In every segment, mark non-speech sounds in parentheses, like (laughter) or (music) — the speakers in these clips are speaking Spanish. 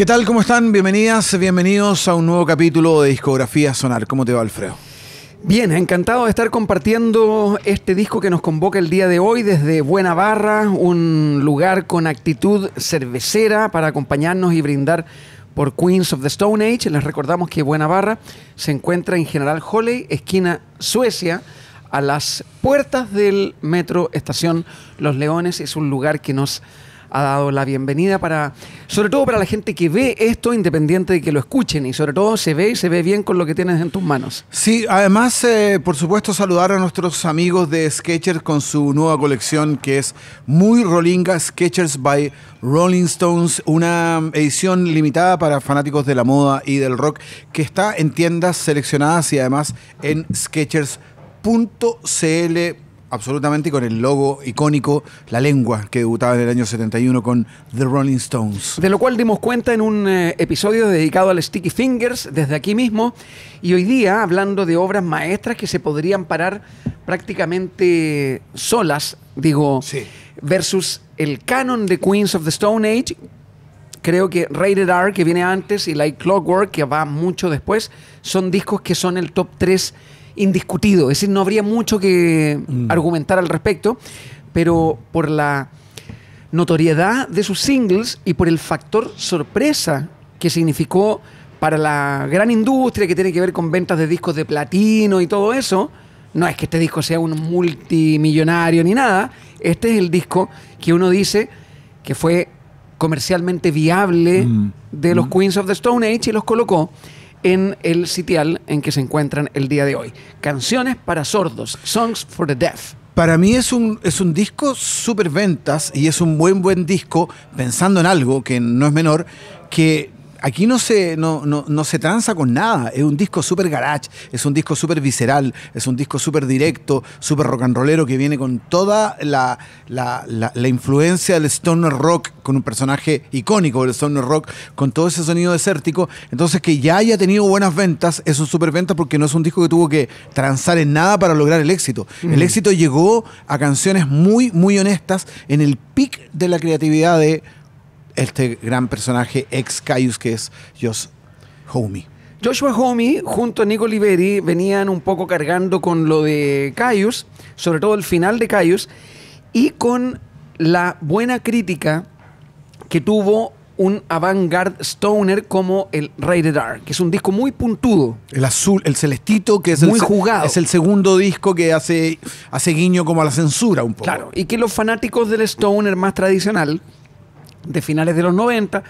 ¿Qué tal? ¿Cómo están? Bienvenidas, bienvenidos a un nuevo capítulo de Discografía Sonar. ¿Cómo te va, Alfredo? Bien, encantado de estar compartiendo este disco que nos convoca el día de hoy desde Buena un lugar con actitud cervecera para acompañarnos y brindar por Queens of the Stone Age. Les recordamos que Buena se encuentra en General Holley, esquina Suecia, a las puertas del metro Estación Los Leones. Es un lugar que nos ha dado la bienvenida para, sobre todo para la gente que ve esto, independiente de que lo escuchen, y sobre todo se ve y se ve bien con lo que tienes en tus manos. Sí, además, eh, por supuesto, saludar a nuestros amigos de Sketchers con su nueva colección que es muy rolinga, Sketchers by Rolling Stones, una edición limitada para fanáticos de la moda y del rock que está en tiendas seleccionadas y además en Sketchers.cl absolutamente con el logo icónico, la lengua que debutaba en el año 71 con The Rolling Stones. De lo cual dimos cuenta en un eh, episodio dedicado al Sticky Fingers desde aquí mismo y hoy día hablando de obras maestras que se podrían parar prácticamente solas, digo, versus el canon de Queens of the Stone Age. Creo que Rated R, que viene antes, y Light Clockwork, que va mucho después, son discos que son el top 3 indiscutido. Es decir, no habría mucho que mm. argumentar al respecto, pero por la notoriedad de sus singles y por el factor sorpresa que significó para la gran industria que tiene que ver con ventas de discos de platino y todo eso, no es que este disco sea un multimillonario ni nada, este es el disco que uno dice que fue comercialmente viable mm. de los mm. Queens of the Stone Age y los colocó en el sitial en que se encuentran el día de hoy. Canciones para sordos, Songs for the Deaf. Para mí es un, es un disco súper ventas y es un buen, buen disco, pensando en algo que no es menor, que aquí no se, no, no, se tranza con nada. Es un disco súper garage, es un disco súper visceral, es un disco súper directo, súper rock and rollero que viene con toda la, la, la, influencia del stoner rock, con un personaje icónico del stoner rock, con todo ese sonido desértico. Entonces, que ya haya tenido buenas ventas, es un súper venta porque no es un disco que tuvo que transar en nada para lograr el éxito. El éxito llegó a canciones muy, muy honestas en el pic de la creatividad de este gran personaje ex Caius que es Josh Homey. Joshua Homey, junto a Nico Liberi venían un poco cargando con lo de Caius, sobre todo el final de Caius, y con la buena crítica que tuvo un avant-garde stoner como el Rated Dark, que es un disco muy puntudo. El azul, el celestito, que es muy el, Es el segundo disco que hace, hace guiño como a la censura un poco. Claro, y que los fanáticos del stoner más tradicional de finales de los 90,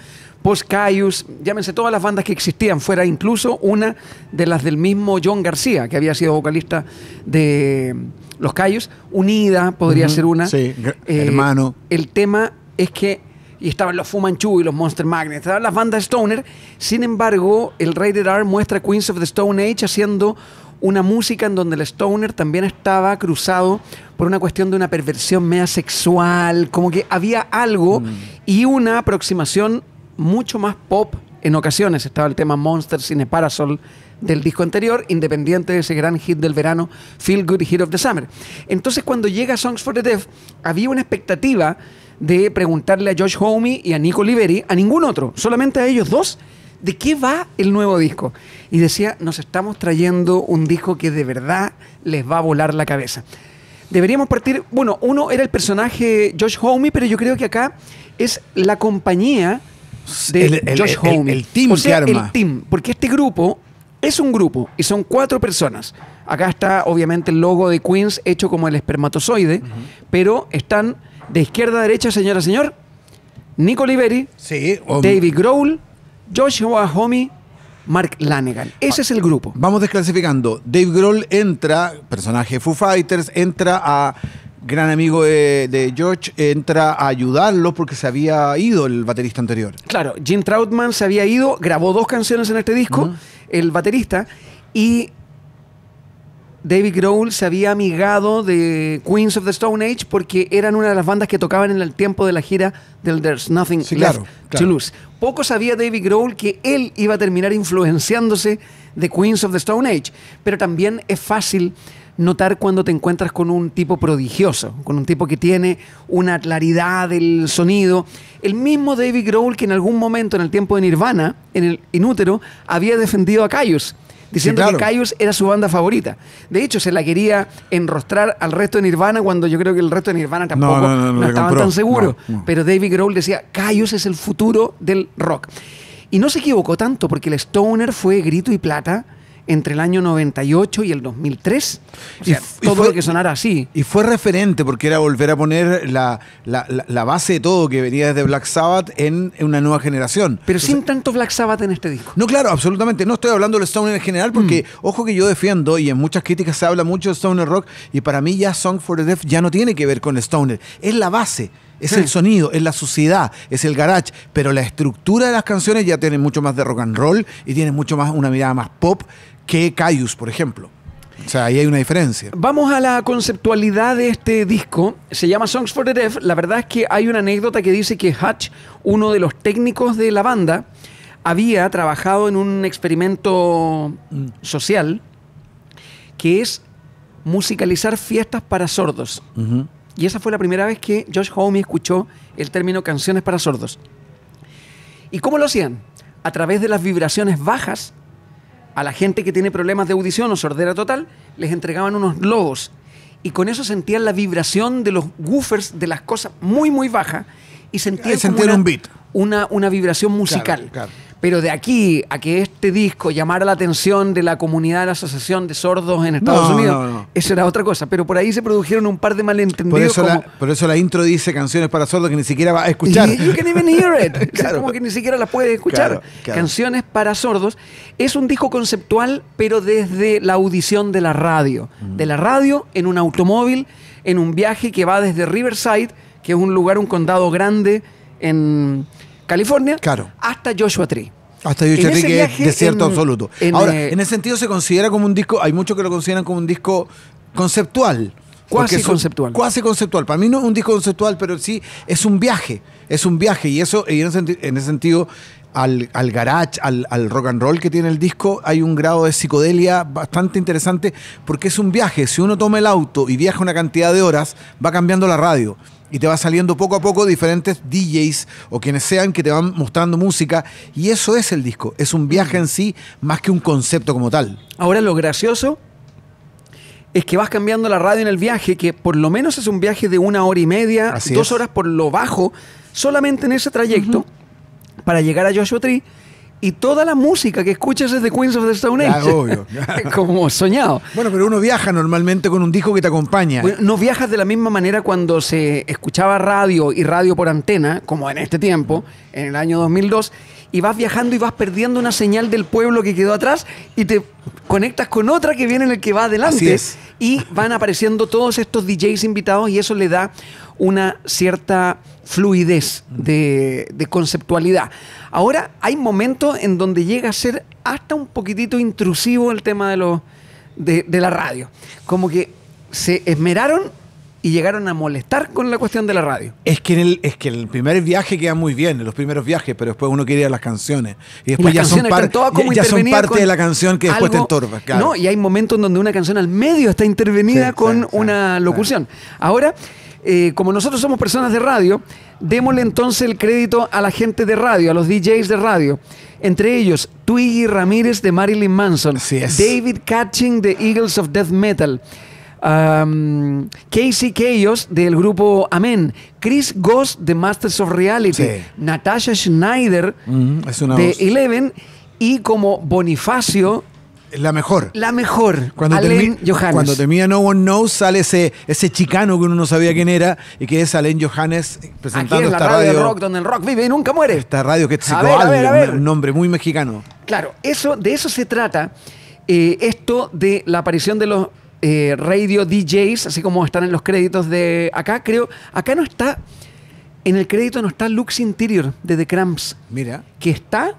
Post Caius, llámense todas las bandas que existían, fuera incluso una de las del mismo John García, que había sido vocalista de Los Cayus, Unida podría ser una. Sí, eh, hermano. El tema es que, y estaban los Fumanchu y los Monster Magnets, estaban las bandas Stoner, sin embargo, el Rated R muestra Queens of the Stone Age haciendo una música en donde el stoner también estaba cruzado por una cuestión de una perversión media sexual, como que había algo mm. y una aproximación mucho más pop en ocasiones. Estaba el tema Monster Cine Parasol del disco anterior, independiente de ese gran hit del verano, Feel Good Hit of the Summer. Entonces cuando llega Songs for the Deaf, había una expectativa de preguntarle a Josh Homey y a Nico Liberi, a ningún otro, solamente a ellos dos, ¿de qué va el nuevo disco? Y decía, nos estamos trayendo un disco que de verdad les va a volar la cabeza. Deberíamos partir, bueno, uno era el personaje Josh Homey, pero yo creo que acá es la compañía de Josh El, team El team, porque este grupo es un grupo y son cuatro personas. Acá está obviamente el logo de Queens hecho como el espermatozoide, pero están de izquierda a derecha, señora, señor, Nico Oliveri, David Grohl, Joshua homie Mark Lanegan. Ese es el grupo. Vamos desclasificando. Dave Grohl entra, personaje Foo Fighters, entra a gran amigo de, George, entra a ayudarlo porque se había ido el baterista anterior. Claro, Jim Troutman se había ido, grabó dos canciones en este disco, el baterista, y David Grohl se había amigado de Queens of the Stone Age porque eran una de las bandas que tocaban en el tiempo de la gira del There's Nothing claro, to Lose. Poco sabía David Grohl que él iba a terminar influenciándose de Queens of the Stone Age, pero también es fácil notar cuando te encuentras con un tipo prodigioso, con un tipo que tiene una claridad del sonido. El mismo David Grohl que en algún momento en el tiempo de Nirvana, en el inútero, había defendido a Caius diciendo que Caius era su banda favorita. De hecho, se la quería enrostrar al resto de Nirvana cuando yo creo que el resto de Nirvana tampoco no, estaban tan seguros. Pero David Grohl decía, Caius es el futuro del rock. Y no se equivocó tanto porque el Stoner fue grito y plata entre el año 98 y el 2003. todo lo que sonara así. Y fue referente porque era volver a poner la, la, base de todo que venía desde Black Sabbath en, una nueva generación. Pero sin tanto Black Sabbath en este disco. No, claro, absolutamente. No estoy hablando de Stoner en general porque, mm. ojo que yo defiendo y en muchas críticas se habla mucho de Stoner Rock y para mí ya Song for the Deaf ya no tiene que ver con Stoner. Es la base. Es el hmm. sonido, es la suciedad, es el garage, pero la estructura de las canciones ya tiene mucho más de rock and roll y tiene mucho más una mirada más pop que Caius, por ejemplo. O sea, ahí hay una diferencia. Vamos a la conceptualidad de este disco. Se llama Songs for the Deaf. La verdad es que hay una anécdota que dice que Hutch, uno de los técnicos de la banda, había trabajado en un experimento mm. social que es musicalizar fiestas para sordos. Y esa fue la primera vez que Josh Homme escuchó el término canciones para sordos. ¿Y cómo lo hacían? A través de las vibraciones bajas, a la gente que tiene problemas de audición o sordera total, les entregaban unos globos. Y con eso sentían la vibración de los woofers de las cosas muy, muy baja Y sentían, una, un beat. Una, vibración musical. Pero de aquí a que este disco llamara la atención de la comunidad de la Asociación de Sordos en Estados Unidos, eso era otra cosa. Pero por ahí se produjeron un par de malentendidos. Por eso, la, intro dice canciones para sordos que ni siquiera va a escuchar. You can even hear it. (laughs) como que ni siquiera las puede escuchar. Canciones para sordos. Es un disco conceptual, pero desde la audición de la radio. Mm. De la radio en un automóvil, en un viaje que va desde Riverside, que es un lugar, un condado grande en California, hasta Joshua Tree. Hasta Joshua Tree, que es desierto absoluto. Ahora, eh, en ese sentido se considera como un disco, hay muchos que lo consideran como un disco conceptual. Cuasi conceptual. Cuasi conceptual. Para mí no es un disco conceptual, pero sí es un viaje. Es un viaje. Y eso, en, ese, sentido, al, garage, al, al, rock and roll que tiene el disco, hay un grado de psicodelia bastante interesante porque es un viaje. Si uno toma el auto y viaja una cantidad de horas, va cambiando la radio y te va saliendo poco a poco diferentes DJs o quienes sean que te van mostrando música y eso es el disco, es un viaje en sí más que un concepto como tal. Ahora lo gracioso es que vas cambiando la radio en el viaje, que por lo menos es un viaje de una hora y media, dos horas por lo bajo, solamente en ese trayecto para llegar a Joshua Tree y toda la música que escuchas es de Queens of the Stone Age. (laughs) Como soñado. Bueno, pero uno viaja normalmente con un disco que te acompaña. no viajas de la misma manera cuando se escuchaba radio y radio por antena, como en este tiempo, en el año 2002 y vas viajando y vas perdiendo una señal del pueblo que quedó atrás y te conectas con otra que viene en el que va adelante. Y van apareciendo todos estos DJs invitados y eso le da una cierta fluidez de, conceptualidad. Ahora hay momentos en donde llega a ser hasta un poquitito intrusivo el tema de, los, de la radio. Como que se esmeraron y llegaron a molestar con la cuestión de la radio. Es que en el, es que el primer viaje queda muy bien, los primeros viajes, pero después uno quiere las canciones. Y después ya, son parte de la canción que después te entorba. No, y hay momentos donde una canción al medio está intervenida con una locución. Ahora, eh, como nosotros somos personas de radio, démosle entonces el crédito a la gente de radio, a los DJs de radio. Entre ellos, Twiggy Ramírez de Marilyn Manson, David Catching de Eagles of Death Metal. Casey Keyos del grupo Amen Chris Goss de Masters of Reality, Natasha Schneider mm, de Eleven y como Bonifacio la mejor. La mejor. Cuando, Alain Johannes. cuando temía No One Knows, sale ese, ese chicano que uno no sabía quién era y que es Alain Johannes presentando Aquí la radio. rock, donde el rock vive y nunca muere. Esta radio que es un nombre muy mexicano. Claro, eso, de eso se trata eh, esto de la aparición de los eh, radio DJs, así como están en los créditos de acá, creo, acá no está, en el crédito no está Lux Interior de The Cramps. Mira. Que está,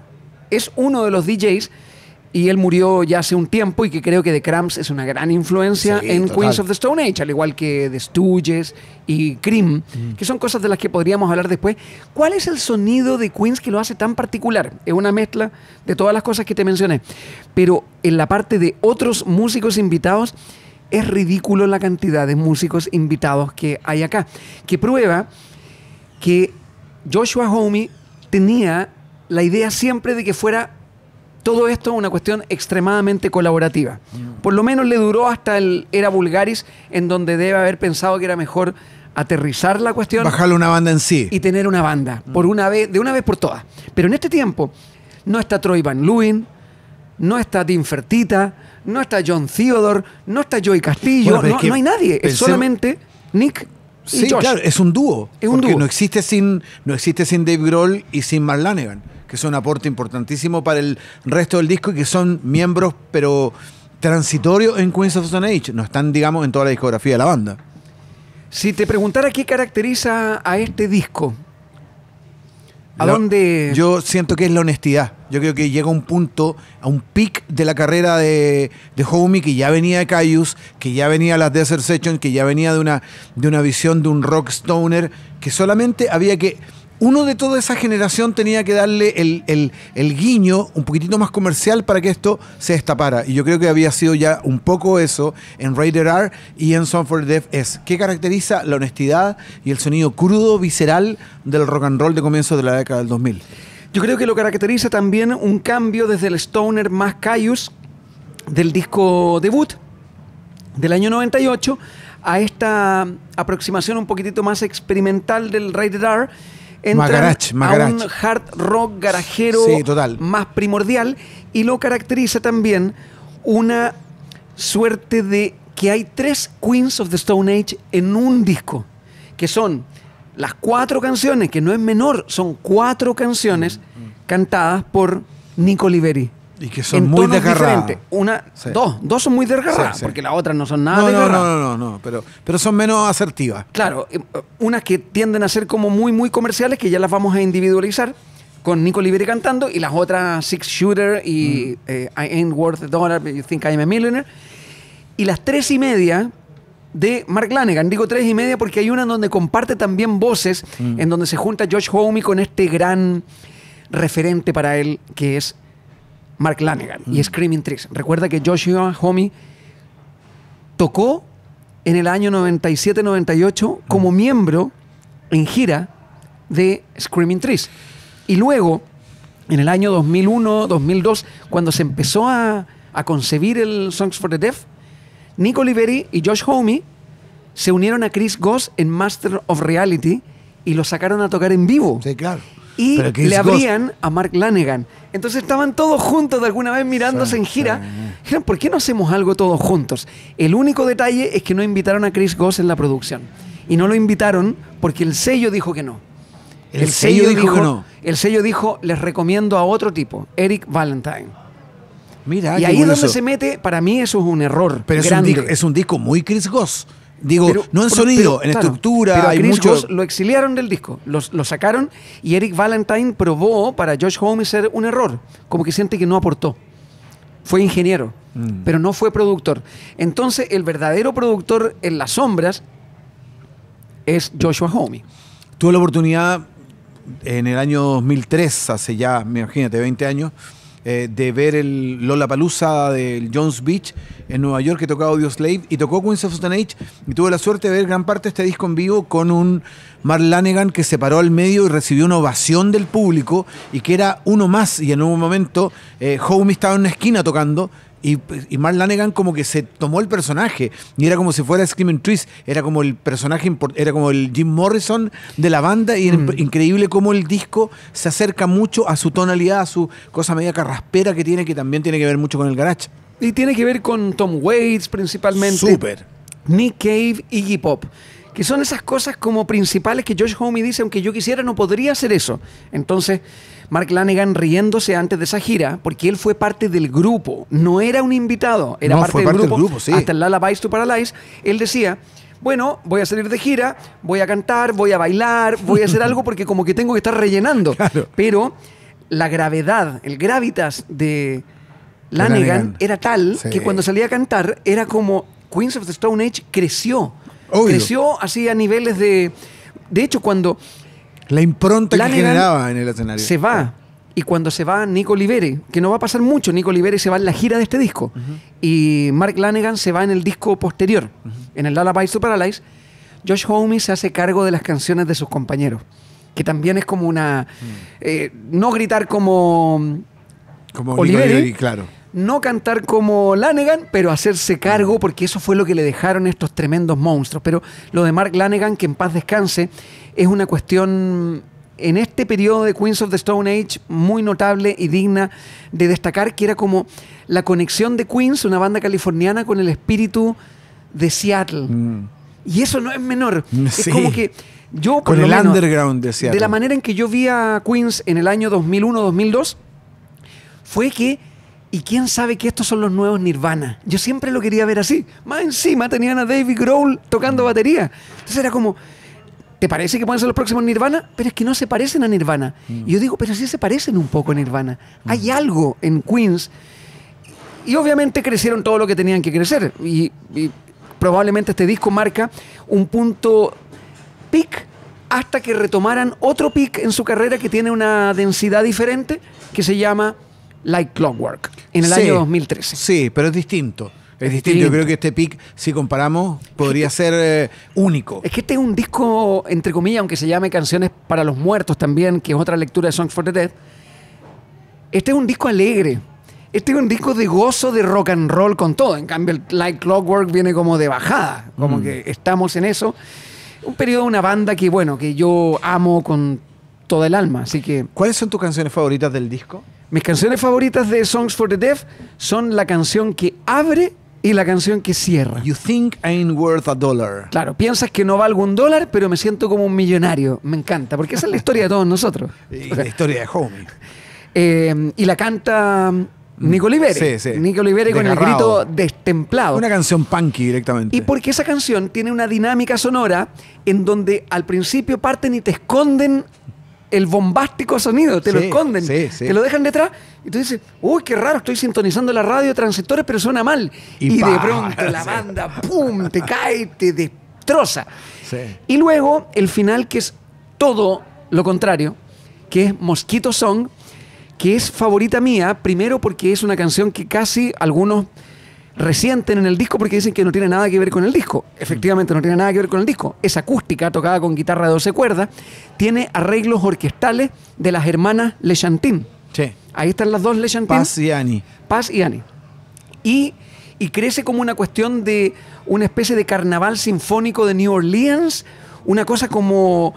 es uno de los DJs y él murió ya hace un tiempo y que creo que The Cramps es una gran influencia en Queens of the Stone Age, al igual que The Stooges y Cream, mm. que son cosas de las que podríamos hablar después. ¿Cuál es el sonido de Queens que lo hace tan particular? Es una mezcla de todas las cosas que te mencioné, pero en la parte de otros músicos invitados, es ridículo la cantidad de músicos invitados que hay acá, que prueba que Joshua Homey tenía la idea siempre de que fuera todo esto una cuestión extremadamente colaborativa. Mm. Por lo menos le duró hasta el era vulgaris, en donde debe haber pensado que era mejor aterrizar la cuestión. Bajarle una banda en sí. Y tener una banda, por mm. una vez, de una vez por todas. Pero en este tiempo no está Troy Van Leeuwen, no está Tim Fertita, no está John Theodore, no está Joey Castillo, no, hay nadie. Es solamente Nick y sí, Claro, es un dúo. Es un dúo. No existe, sin, no existe sin Dave Grohl y sin Mark Lanigan, que es un aporte importantísimo para el resto del disco y que son miembros, pero transitorios en Queens of Stone Age. No están, digamos, en toda la discografía de la banda. Si te preguntara qué caracteriza a este disco, ¿A Yo siento que es la honestidad. Yo creo que llega un punto, a un pic de la carrera de, de Homie, que ya venía de Caius, que ya venía de las Desert Sessions, que ya venía de una, de una visión de un rock stoner, que solamente había que uno de toda esa generación tenía que darle el, guiño un poquitito más comercial para que esto se destapara. Y yo creo que había sido ya un poco eso en Raider R y en Song for Death S ¿qué caracteriza la honestidad y el sonido crudo, visceral del rock and roll de comienzos de la década del 2000. Yo creo que lo caracteriza también un cambio desde el Stoner más Caius del disco debut del año 98 a esta aproximación un poquitito más experimental del Raider R entran un hard rock garajero más primordial y lo caracteriza también una suerte de que hay tres Queens of the Stone Age en un disco, que son las cuatro canciones, que no es menor, son cuatro canciones mm, mm. cantadas por Nico Liberi. Y que son muy desgarradas. Una, dos, son muy desgarradas, porque las otras no son nada no, No, no, no, no, pero, pero son menos asertivas. Claro, eh, eh, unas que tienden a ser como muy, muy comerciales, que ya las vamos a individualizar con Nico Liberi cantando, y las otras Six Shooter y mm. eh, I Ain't Worth a Dollar, but You Think I'm a Millionaire. Y las tres y media de Mark Lanegan, digo tres y media porque hay una en donde comparte también voces, mm. en donde se junta Josh Homey con este gran referente para él, que es Mark Lanegan y Screaming Trees. Recuerda que Joshua Homie tocó en el año 97-98 como mm. miembro en gira de Screaming Trees. Y luego, en el año 2001-2002, cuando se empezó a, concebir el Songs for the Deaf, ...Nico Oliveri y Josh Homme... se unieron a Chris Goss en Master of Reality y lo sacaron a tocar en vivo. Sí, claro. Y le abrían a Mark Lanegan. Entonces estaban todos juntos de alguna vez mirándose en gira. Dijeron, ¿por qué no hacemos algo todos juntos? El único detalle es que no invitaron a Chris Goss en la producción. Y no lo invitaron porque el sello dijo que no. El, sello, dijo, no. El sello dijo, les recomiendo a otro tipo, Eric Valentine. Mira, y ahí es donde se mete, para mí eso es un error. Pero un disco, es un disco muy Chris Goss. Digo, no en sonido, en estructura. hay Chris lo exiliaron del disco, lo sacaron y Eric Valentine probó para Josh Holmes ser un error, como que siente que no aportó. Fue ingeniero, mm. pero no fue productor. Entonces, el verdadero productor en las sombras es Joshua Homey. Tuve la oportunidad en el año 2003, hace ya, imagínate, 20 años, eh, de ver el Lola del Jones Beach en Nueva York que tocaba Audio Slave y tocó Queens of Stone Age y tuve la suerte de ver gran parte de este disco en vivo con un Mark Lanegan que se paró al medio y recibió una ovación del público y que era uno más y en un momento eh, Homie estaba en una esquina tocando y, Mark Lanegan como que se tomó el personaje y era como si fuera Screaming Trees, era como el personaje, era como el Jim Morrison de la banda y mm. increíble cómo el disco se acerca mucho a su tonalidad, a su cosa media carraspera que tiene, que también tiene que ver mucho con el garage. Y tiene que ver con Tom Waits principalmente. super Nick Cave, y Iggy Pop que son esas cosas como principales que Josh me dice, aunque yo quisiera no podría hacer eso. Entonces, Mark Lanegan riéndose antes de esa gira, porque él fue parte del grupo, no era un invitado, era parte, del, grupo, hasta el Lullabies to Paralyze, él decía, bueno, voy a salir de gira, voy a cantar, voy a bailar, voy a hacer (laughs) algo porque como que tengo que estar rellenando. Pero la gravedad, el gravitas de Lanegan, era tal que cuando salía a cantar era como Queens of the Stone Age creció. Creció así a niveles de... De hecho, cuando la impronta que generaba en el escenario. Se va. Y cuando se va Nico Oliveri, que no va a pasar mucho, Nico Oliveri se va en la gira de este disco. Y Mark Lanegan se va en el disco posterior, en el Lullaby to Paralyze. Josh Homme se hace cargo de las canciones de sus compañeros, que también es como una... Mm. Eh, no gritar como... Como Oliveri, claro no cantar como Lanegan, pero hacerse cargo, porque eso fue lo que le dejaron estos tremendos monstruos. Pero lo de Mark Lanegan, que en paz descanse, es una cuestión en este periodo de Queens of the Stone Age muy notable y digna de destacar, que era como la conexión de Queens, una banda californiana, con el espíritu de Seattle. Mm. Y eso no es menor. (laughs) Es como que yo... Por con el underground de Seattle. De la manera en que yo vi a Queens en el año 2001-2002, fue que y quién sabe que estos son los nuevos Nirvana. Yo siempre lo quería ver así. Más encima tenían a David Grohl tocando batería. Entonces era como, ¿te parece que pueden ser los próximos Nirvana? Pero es que no se parecen a Nirvana. Y mm. yo digo, pero sí se parecen un poco a Nirvana. Hay mm. algo en Queens. Y obviamente crecieron todo lo que tenían que crecer. Y, y probablemente este disco marca un punto peak hasta que retomaran otro peak en su carrera que tiene una densidad diferente que se llama Like Clockwork, en el año 2013. Sí, pero es distinto. Es distinto. Yo creo que este pick, si comparamos, podría ser eh, único. Es que este es un disco, entre comillas, aunque se llame Canciones para los Muertos también, que es otra lectura de Songs for the Dead. Este es un disco alegre. Este es un disco de gozo de rock and roll con todo. En cambio, el Like Clockwork viene como de bajada. Como mm. que estamos en eso. Un periodo de una banda que, bueno, que yo amo con toda el alma. Así que. ¿Cuáles son tus canciones favoritas del disco? Mis canciones favoritas de Songs for the Deaf son la canción que abre y la canción que cierra. You think ain't worth a dollar. Claro, piensas que no valgo un dólar, pero me siento como un millonario. Me encanta, porque esa es la historia de todos nosotros. Es (laughs) la historia de Homie. Eh, y la canta mm, mm. Nico Oliveri. Sí, sí. Nico Oliveri con el grito destemplado. Una canción punky directamente. Y porque esa canción tiene una dinámica sonora en donde al principio parten y te esconden el bombástico sonido, te lo esconden, te lo dejan detrás y tú dices, uy, qué raro, estoy sintonizando la radio de pero suena mal. Y, y de pronto la (laughs) banda, ¡pum!, te cae, te destroza. Y luego el final que es todo lo contrario, que es Mosquito Song, que es favorita mía, primero porque es una canción que casi algunos resienten en el disco porque dicen que no tiene nada que ver con el disco. Efectivamente, no tiene nada que ver con el disco. Es acústica, tocada con guitarra de 12 cuerdas, tiene arreglos orquestales de las hermanas Lechantin. Sí. Ahí están las dos Lechantin. Paz y Annie. Paz y Annie. Y, y crece como una cuestión de una especie de carnaval sinfónico de New Orleans, una cosa como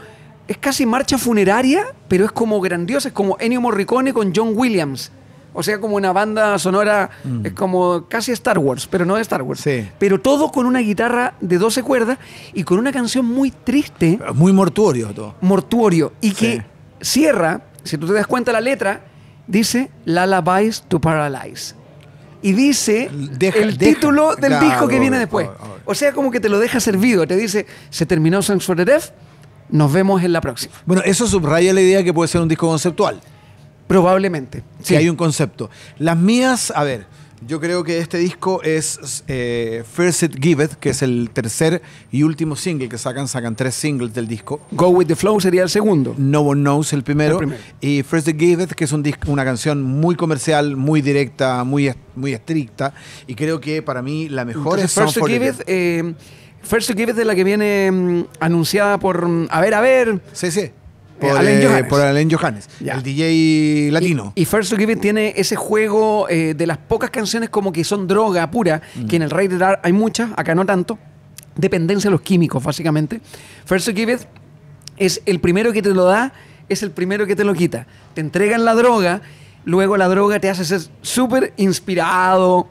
es casi marcha funeraria, pero es como grandiosa, es como Ennio Morricone con John Williams. O sea, como una banda sonora, mm. es como casi Star Wars, pero no de Star Wars. Pero todo con una guitarra de 12 cuerdas y con una canción muy triste. Ah, muy mortuorio todo. Mortuorio. Y que cierra, si tú te das cuenta la letra, dice Lullabies to Paralyze. Y dice el título del disco que viene después. O sea, como que te lo deja servido. Te dice, se terminó Songs for the nos vemos en la próxima. Bueno, eso subraya la idea que puede ser un disco conceptual. Probablemente. Sí, hay un concepto. Las mías, a ver, yo creo que este disco es eh, First It Giveth, que es el tercer y último single que sacan. Sacan tres singles del disco. Go With The Flow sería el segundo. No One Knows el primero. Y First It Giveth, que es un una canción muy comercial, muy directa, muy, muy estricta. Y creo que para mí la mejor es First It Giveth. Eh, First It Giveth es la que viene mm, anunciada por. Mm, a ver, a ver. Sí, sí. Por Alain, eh, Johannes, el DJ latino. Y, First to Give It tiene ese juego eh, de las pocas canciones como que son droga pura, mm. que en el rey de hay muchas, acá no tanto. Dependencia de los químicos, básicamente. First to Give It es el primero que te lo da, es el primero que te lo quita. Te entregan la droga, luego la droga te hace ser súper inspirado,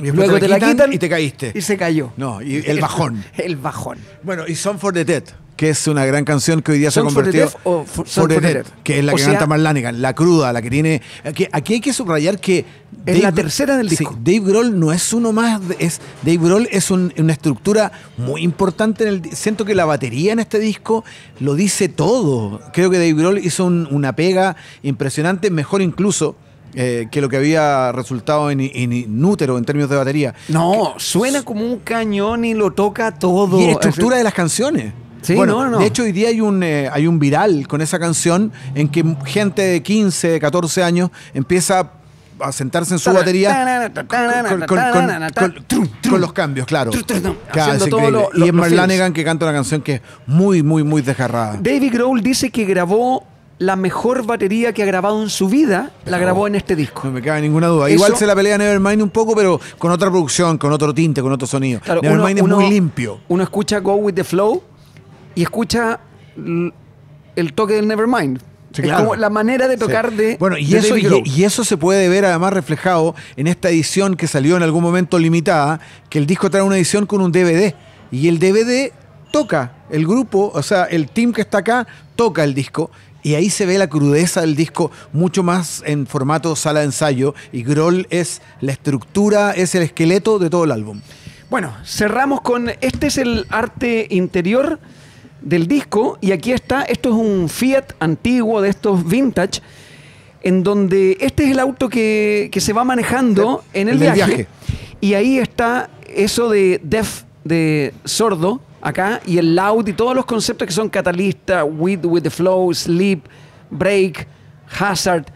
y Luego te, la, quitan, y te caíste. Y se cayó. No, y el bajón. (laughs) el bajón. Bueno, y Son for the Dead que es una gran canción que hoy día se ha convertido que es la que canta más la cruda, la que tiene aquí hay que subrayar que es la tercera del disco. Dave Grohl no es uno más, es Dave Grohl es una estructura muy importante en el siento que la batería en este disco lo dice todo. Creo que Dave Grohl hizo una pega impresionante, mejor incluso eh, que lo que había resultado en, en, inútero en términos de batería. No, suena como un cañón y lo toca todo. Y estructura de las canciones. De hecho, hoy día hay un, eh, hay un viral con esa canción en que gente de 15, 14 años empieza a sentarse en su batería con, los cambios, claro. Y es que canta una canción que es muy, muy, muy desgarrada. David Grohl dice que grabó la mejor batería que ha grabado en su vida, la grabó en este disco. No me cabe ninguna duda. Igual se la pelea Nevermind un poco, pero con otra producción, con otro tinte, con otro sonido. Nevermind es muy limpio. Uno escucha Go With The Flow y escucha mm, el toque del Nevermind. es como la manera de tocar de. Bueno, y, eso, y, eso se puede ver además reflejado en esta edición que salió en algún momento limitada, que el disco trae una edición con un DVD. Y el DVD toca, el grupo, o sea, el team que está acá toca el disco. Y ahí se ve la crudeza del disco mucho más en formato sala de ensayo. Y Groll es la estructura, es el esqueleto de todo el álbum. Bueno, cerramos con. Este es el arte interior del disco y aquí está, esto es un Fiat antiguo de estos vintage, en donde este es el auto que, se va manejando en el, viaje, Y ahí está eso de deaf, de sordo, acá, y el loud y todos los conceptos que son catalista, with, with the flow, sleep, break, hazard.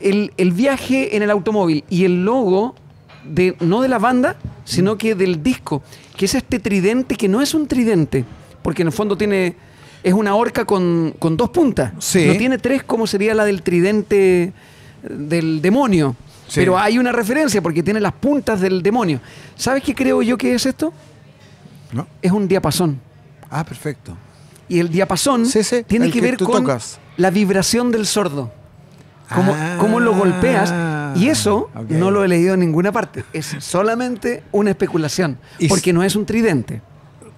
El, el viaje en el automóvil y el logo de, no de la banda, sino que del disco, que es este tridente que no es un tridente porque en el fondo tiene. Es una horca con, dos puntas. No tiene tres como sería la del tridente del demonio. Pero hay una referencia porque tiene las puntas del demonio. ¿Sabes qué creo yo que es esto? No. Es un diapasón. Ah, perfecto. Y el diapasón tiene que, ver con la vibración del sordo. Cómo, ah. lo golpeas. Y eso no lo he leído en ninguna parte. Es solamente una especulación. porque no es un tridente.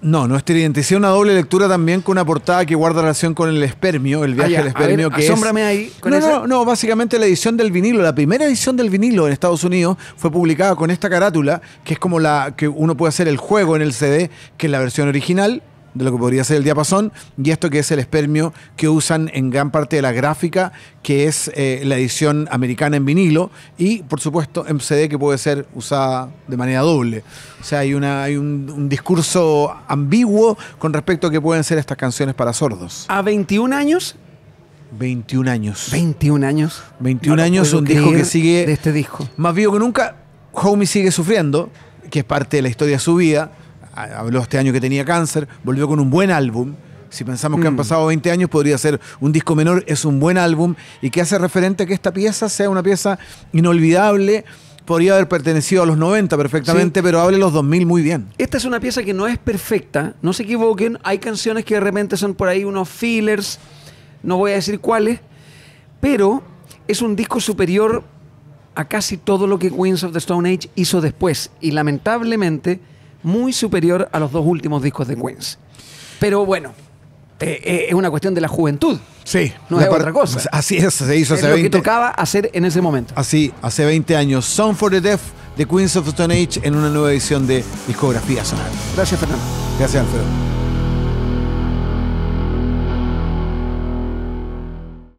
No, no tridente. Hice una doble lectura también con una portada que guarda relación con el espermio, el viaje ah, al espermio. que es... ahí. Con no, no, no, básicamente la edición del vinilo, la primera edición del vinilo en Estados Unidos fue publicada con esta carátula, que es como la que uno puede hacer el juego en el CD, que es la versión original, de lo que podría ser el diapasón, y esto que es el espermio que usan en gran parte de la gráfica, que es eh, la edición americana en vinilo, y por supuesto en CD que puede ser usada de manera doble. O sea, hay, un, discurso ambiguo con respecto a que pueden ser estas canciones para sordos. A 21 años... 21 años. 21 años. 21 años, un disco que sigue... este disco. Más vivo que nunca, Homie sigue sufriendo, que es parte de la historia de su vida habló este año que tenía cáncer, volvió con un buen álbum. Si pensamos que han mm. pasado 20 años, podría ser un disco menor, es un buen álbum y que hace referente a que esta pieza sea una pieza inolvidable. Podría haber pertenecido a los 90 perfectamente, pero hable los 2000 muy bien. Esta es una pieza que no es perfecta, no se equivoquen. Hay canciones que de repente son por ahí unos fillers, no voy a decir cuáles, pero es un disco superior a casi todo lo que Queens of the Stone Age hizo después. Y lamentablemente muy superior a los dos últimos discos de Queens. Pero bueno, eh, eh, es una cuestión de la juventud. Sí. No es otra cosa. Pues, así es, se hizo es lo que tocaba hacer en ese momento. Así, hace 20 años. Song for the Deaf de Queens of Stone Age en una nueva edición de Discografía sonar. Gracias, Fernando. Gracias, Alfredo.